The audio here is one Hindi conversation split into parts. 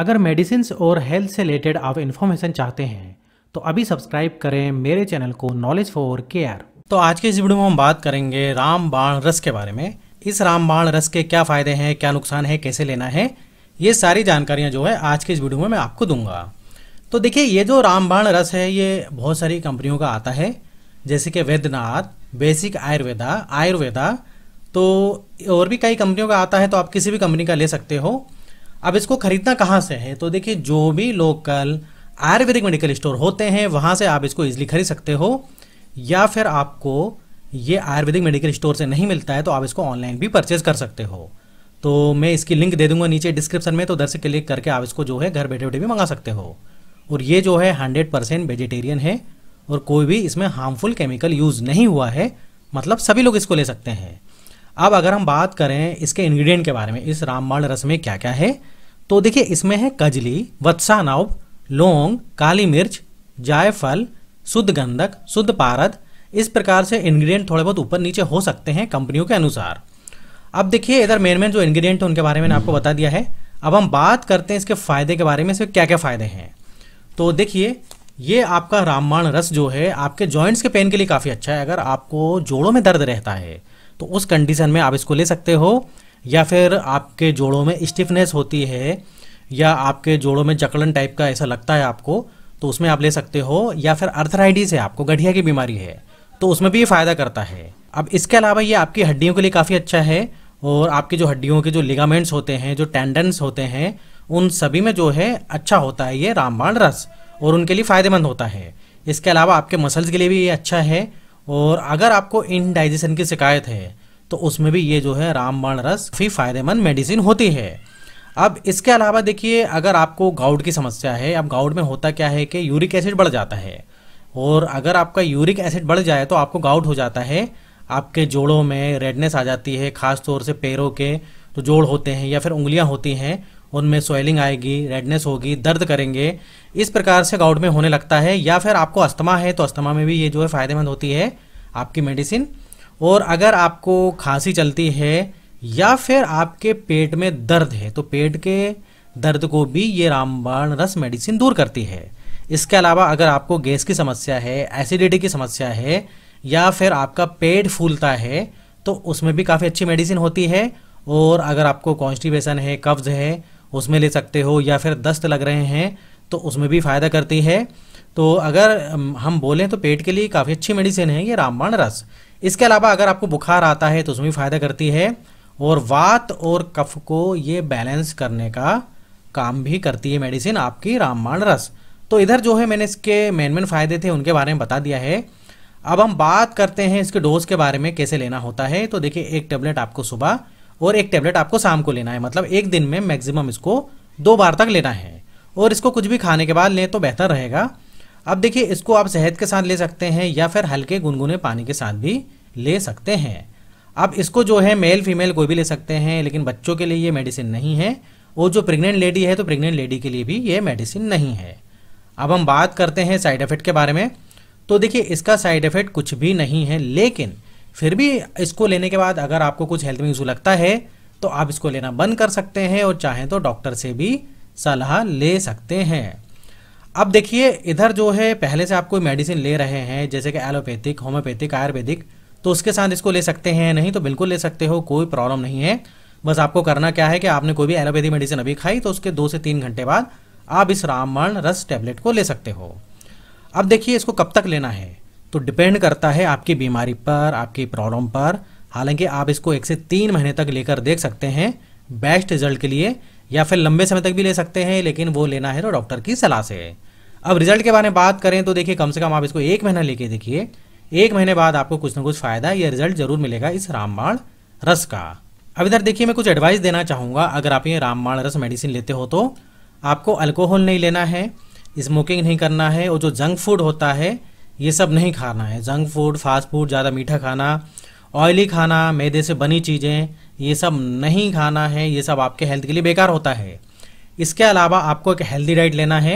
अगर मेडिसिन और हेल्थ से रिलेटेड आप इन्फॉर्मेशन चाहते हैं तो अभी सब्सक्राइब करें मेरे चैनल को नॉलेज फॉर केयर तो आज के इस वीडियो में हम बात करेंगे रामबाण रस के बारे में इस रामबाण रस के क्या फ़ायदे हैं क्या नुकसान है कैसे लेना है ये सारी जानकारियाँ जो है आज के इस वीडियो में मैं आपको दूंगा तो देखिए ये जो रामबाण रस है ये बहुत सारी कंपनियों का आता है जैसे कि वैद्यनाथ बेसिक आयुर्वेदा आयुर्वेदा तो और भी कई कंपनियों का आता है तो आप किसी भी कंपनी का ले सकते हो अब इसको खरीदना कहाँ से है तो देखिए जो भी लोकल आयुर्वेदिक मेडिकल स्टोर होते हैं वहाँ से आप इसको ईजिली खरीद सकते हो या फिर आपको ये आयुर्वेदिक मेडिकल स्टोर से नहीं मिलता है तो आप इसको ऑनलाइन भी परचेज कर सकते हो तो मैं इसकी लिंक दे दूंगा नीचे डिस्क्रिप्शन में तो उधर से क्लिक करके आप इसको जो है घर बैठे बैठे भी मंगा सकते हो और ये जो है हंड्रेड परसेंट वेजिटेरियन है और कोई भी इसमें हार्मफुल केमिकल यूज़ नहीं हुआ है मतलब सभी लोग इसको ले सकते हैं अब अगर हम बात करें इसके इंग्रेडिएंट के बारे में इस रामबाण रस में क्या क्या है तो देखिए इसमें है कजली नव लौंग काली मिर्च जायफल शुद्ध गंधक शुद्ध पारद इस प्रकार से इंग्रेडिएंट थोड़े बहुत ऊपर नीचे हो सकते हैं कंपनियों के अनुसार अब देखिए इधर मेन मेन जो इंग्रेडिएंट हैं उनके बारे में आपको बता दिया है अब हम बात करते हैं इसके फ़ायदे के बारे में इसमें क्या क्या फ़ायदे हैं तो देखिए ये आपका रामबाण रस जो है आपके जॉइंट्स के पेन के लिए काफ़ी अच्छा है अगर आपको जोड़ों में दर्द रहता है तो उस कंडीशन में आप इसको ले सकते हो या फिर आपके जोड़ों में स्टिफनेस होती है या आपके जोड़ों में जकड़न टाइप का ऐसा लगता है आपको तो उसमें आप ले सकते हो या फिर अर्थराइडीज है आपको गठिया की बीमारी है तो उसमें भी ये फ़ायदा करता है अब इसके अलावा ये आपकी हड्डियों के लिए काफ़ी अच्छा है और आपकी जो हड्डियों के जो लिगामेंट्स होते हैं जो टेंडेंस होते हैं उन सभी में जो है अच्छा होता है ये रामबाण रस और उनके लिए फ़ायदेमंद होता है इसके अलावा आपके मसल्स के लिए भी ये अच्छा है और अगर आपको इनडाइजेशन की शिकायत है तो उसमें भी ये जो है रामबाण रस काफ़ी फायदेमंद मेडिसिन होती है अब इसके अलावा देखिए अगर आपको गाउट की समस्या है अब गाउट में होता क्या है कि यूरिक एसिड बढ़ जाता है और अगर आपका यूरिक एसिड बढ़ जाए तो आपको गाउट हो जाता है आपके जोड़ों में रेडनेस आ जाती है ख़ासतौर से पैरों के जो जोड़ होते हैं या फिर उंगलियां होती हैं उनमें स्वेलिंग आएगी रेडनेस होगी दर्द करेंगे इस प्रकार से गाउट में होने लगता है या फिर आपको अस्थमा है तो अस्थमा में भी ये जो है फ़ायदेमंद होती है आपकी मेडिसिन और अगर आपको खांसी चलती है या फिर आपके पेट में दर्द है तो पेट के दर्द को भी ये रामबाण रस मेडिसिन दूर करती है इसके अलावा अगर आपको गैस की समस्या है एसिडिटी की समस्या है या फिर आपका पेट फूलता है तो उसमें भी काफ़ी अच्छी मेडिसिन होती है और अगर आपको कॉन्स्टिपेशन है कब्ज़ है उसमें ले सकते हो या फिर दस्त लग रहे हैं तो उसमें भी फ़ायदा करती है तो अगर हम बोलें तो पेट के लिए काफ़ी अच्छी मेडिसिन है ये रामबाण रस इसके अलावा अगर आपको बुखार आता है तो उसमें भी फ़ायदा करती है और वात और कफ को ये बैलेंस करने का काम भी करती है मेडिसिन आपकी रामबाण रस तो इधर जो है मैंने इसके मेन मेन फ़ायदे थे उनके बारे में बता दिया है अब हम बात करते हैं इसके डोज़ के बारे में कैसे लेना होता है तो देखिए एक टेबलेट आपको सुबह और एक टेबलेट आपको शाम को लेना है मतलब एक दिन में मैक्सिमम इसको दो बार तक लेना है और इसको कुछ भी खाने के बाद लें तो बेहतर रहेगा अब देखिए इसको आप शहद के साथ ले सकते हैं या फिर हल्के गुनगुने पानी के साथ भी ले सकते हैं अब इसको जो है मेल फीमेल कोई भी ले सकते हैं लेकिन बच्चों के लिए ये मेडिसिन नहीं है और जो प्रेग्नेंट लेडी है तो प्रेग्नेंट लेडी के लिए भी ये मेडिसिन नहीं है अब हम बात करते हैं साइड इफ़ेक्ट के बारे में तो देखिए इसका साइड इफ़ेक्ट कुछ भी नहीं है लेकिन फिर भी इसको लेने के बाद अगर आपको कुछ हेल्थ में इशू लगता है तो आप इसको लेना बंद कर सकते हैं और चाहें तो डॉक्टर से भी सलाह ले सकते हैं अब देखिए इधर जो है पहले से आप कोई मेडिसिन ले रहे हैं जैसे कि एलोपैथिक होम्योपैथिक आयुर्वेदिक तो उसके साथ इसको ले सकते हैं नहीं तो बिल्कुल ले सकते हो कोई प्रॉब्लम नहीं है बस आपको करना क्या है कि आपने कोई भी एलोपैथी मेडिसिन अभी खाई तो उसके दो से तीन घंटे बाद आप इस रामबाण रस टैबलेट को ले सकते हो अब देखिए इसको कब तक लेना है तो डिपेंड करता है आपकी बीमारी पर आपकी प्रॉब्लम पर हालांकि आप इसको एक से तीन महीने तक लेकर देख सकते हैं बेस्ट रिजल्ट के लिए या फिर लंबे समय तक भी ले सकते हैं लेकिन वो लेना है तो डॉक्टर की सलाह से अब रिजल्ट के बारे में बात करें तो देखिए कम से कम आप इसको एक महीना लेके देखिए एक महीने बाद आपको कुछ ना कुछ फ़ायदा या रिजल्ट जरूर मिलेगा इस रामबाण रस का अब इधर देखिए मैं कुछ एडवाइस देना चाहूँगा अगर आप ये रामबाण रस मेडिसिन लेते हो तो आपको अल्कोहल नहीं लेना है स्मोकिंग नहीं करना है और जो जंक फूड होता है ये सब नहीं खाना है जंक फूड फास्ट फूड ज़्यादा मीठा खाना ऑयली खाना मैदे से बनी चीज़ें ये सब नहीं खाना है ये सब आपके हेल्थ के लिए बेकार होता है इसके अलावा आपको एक हेल्दी डाइट लेना है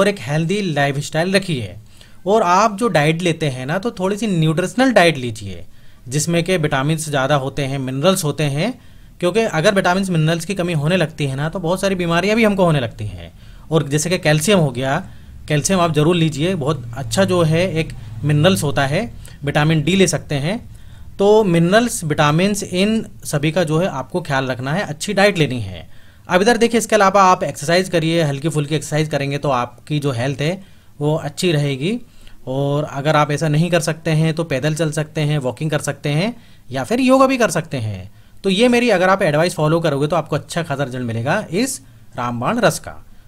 और एक हेल्दी लाइफ स्टाइल रखिए और आप जो डाइट लेते हैं ना तो थोड़ी सी न्यूट्रिशनल डाइट लीजिए जिसमें के विटामिन ज़्यादा होते हैं मिनरल्स होते हैं क्योंकि अगर विटामिन मिनरल्स की कमी होने लगती है ना तो बहुत सारी बीमारियाँ भी हमको होने लगती हैं और जैसे कि कैल्शियम हो गया कैल्शियम आप ज़रूर लीजिए बहुत अच्छा जो है एक मिनरल्स होता है विटामिन डी ले सकते हैं तो मिनरल्स विटामिन इन सभी का जो है आपको ख्याल रखना है अच्छी डाइट लेनी है अब इधर देखिए इसके अलावा आप एक्सरसाइज करिए हल्की फुल्की एक्सरसाइज करेंगे तो आपकी जो हेल्थ है वो अच्छी रहेगी और अगर आप ऐसा नहीं कर सकते हैं तो पैदल चल सकते हैं वॉकिंग कर सकते हैं या फिर योगा भी कर सकते हैं तो ये मेरी अगर आप एडवाइस फॉलो करोगे तो आपको अच्छा खासा रिजल्ट मिलेगा इस रामबाण रस का